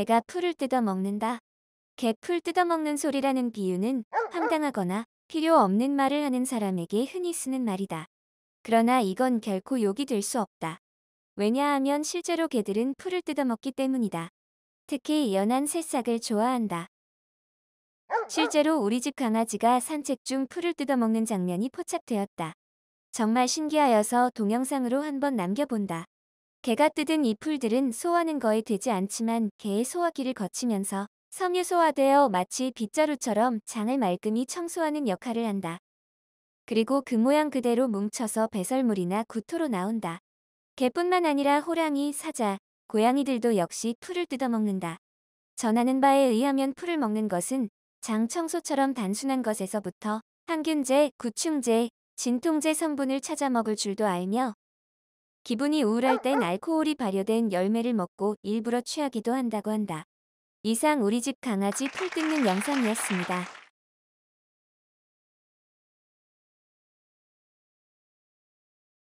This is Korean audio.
개가 풀을 뜯어 먹는다. 개 풀 뜯어먹는 소리라는 비유는 황당하거나 필요 없는 말을 하는 사람에게 흔히 쓰는 말이다. 그러나 이건 결코 욕이 될 수 없다. 왜냐하면 실제로 개들은 풀을 뜯어먹기 때문이다. 특히 연한 새싹을 좋아한다. 실제로 우리 집 강아지가 산책 중 풀을 뜯어먹는 장면이 포착되었다. 정말 신기하여서 동영상으로 한번 남겨본다. 개가 뜯은 이 풀들은 소화는 거의 되지 않지만 개의 소화기를 거치면서 섬유 소화되어 마치 빗자루처럼 장을 말끔히 청소하는 역할을 한다. 그리고 그 모양 그대로 뭉쳐서 배설물이나 구토로 나온다. 개뿐만 아니라 호랑이, 사자, 고양이들도 역시 풀을 뜯어먹는다. 전하는 바에 의하면 풀을 먹는 것은 장 청소처럼 단순한 것에서부터 항균제, 구충제, 진통제 성분을 찾아 먹을 줄도 알며 기분이 우울할 땐 알코올이 발효된 열매를 먹고 일부러 취하기도 한다고 한다. 이상 우리 집 강아지 풀 뜯는 영상이었습니다.